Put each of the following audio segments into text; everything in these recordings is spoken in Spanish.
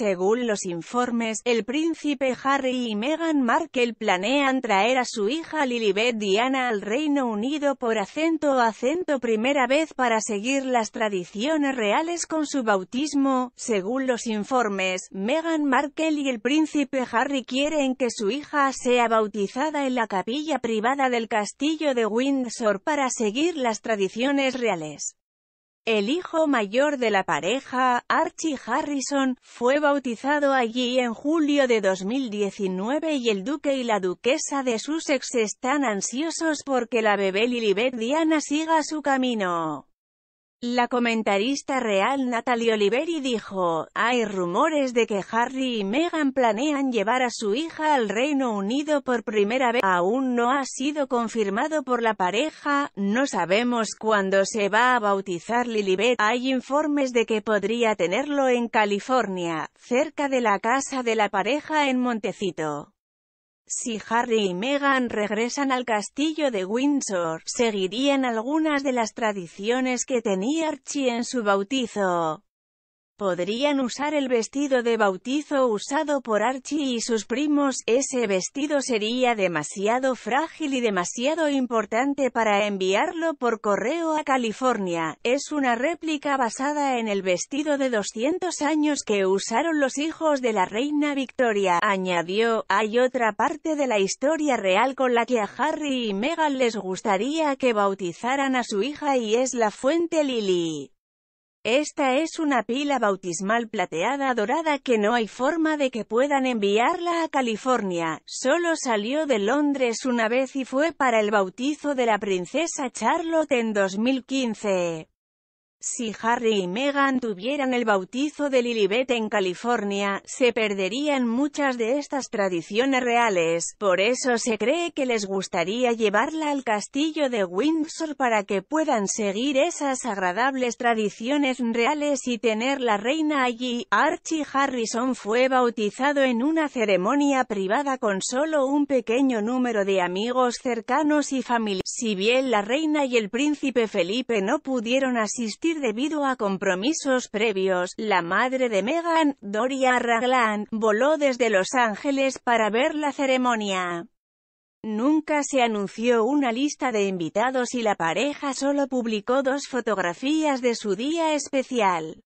Según los informes, el príncipe Harry y Meghan Markle planean traer a su hija Lilibet Diana al Reino Unido por acento o acento primera vez para seguir las tradiciones reales con su bautismo. Según los informes, Meghan Markle y el príncipe Harry quieren que su hija sea bautizada en la capilla privada del castillo de Windsor para seguir las tradiciones reales. El hijo mayor de la pareja, Archie Harrison, fue bautizado allí en julio de 2019 y el duque y la duquesa de Sussex están ansiosos porque la bebé Lilibet Diana siga su camino. La comentarista real Natalie Oliveri dijo, hay rumores de que Harry y Meghan planean llevar a su hija al Reino Unido por primera vez. Aún no ha sido confirmado por la pareja, no sabemos cuándo se va a bautizar Lilibet. Hay informes de que podría tenerlo en California, cerca de la casa de la pareja en Montecito. Si Harry y Meghan regresan al castillo de Windsor, seguirían algunas de las tradiciones que tenía Archie en su bautizo. Podrían usar el vestido de bautizo usado por Archie y sus primos, ese vestido sería demasiado frágil y demasiado importante para enviarlo por correo a California, es una réplica basada en el vestido de 200 años que usaron los hijos de la reina Victoria, añadió, hay otra parte de la historia real con la que a Harry y Meghan les gustaría que bautizaran a su hija y es la fuente Lily. Esta es una pila bautismal plateada dorada que no hay forma de que puedan enviarla a California, solo salió de Londres una vez y fue para el bautizo de la princesa Charlotte en 2015. Si Harry y Meghan tuvieran el bautizo de Lilibet en California, se perderían muchas de estas tradiciones reales, por eso se cree que les gustaría llevarla al castillo de Windsor para que puedan seguir esas agradables tradiciones reales y tener la reina allí. Archie Harrison fue bautizado en una ceremonia privada con solo un pequeño número de amigos cercanos y familiares. Si bien la reina y el príncipe Felipe no pudieron asistir debido a compromisos previos, la madre de Meghan, Doria Raglan, voló desde Los Ángeles para ver la ceremonia. Nunca se anunció una lista de invitados y la pareja solo publicó dos fotografías de su día especial.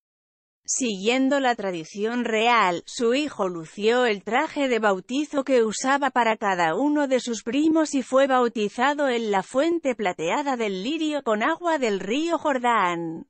Siguiendo la tradición real, su hijo lució el traje de bautizo que usaba para cada uno de sus primos y fue bautizado en la fuente plateada del Lirio con agua del río Jordán.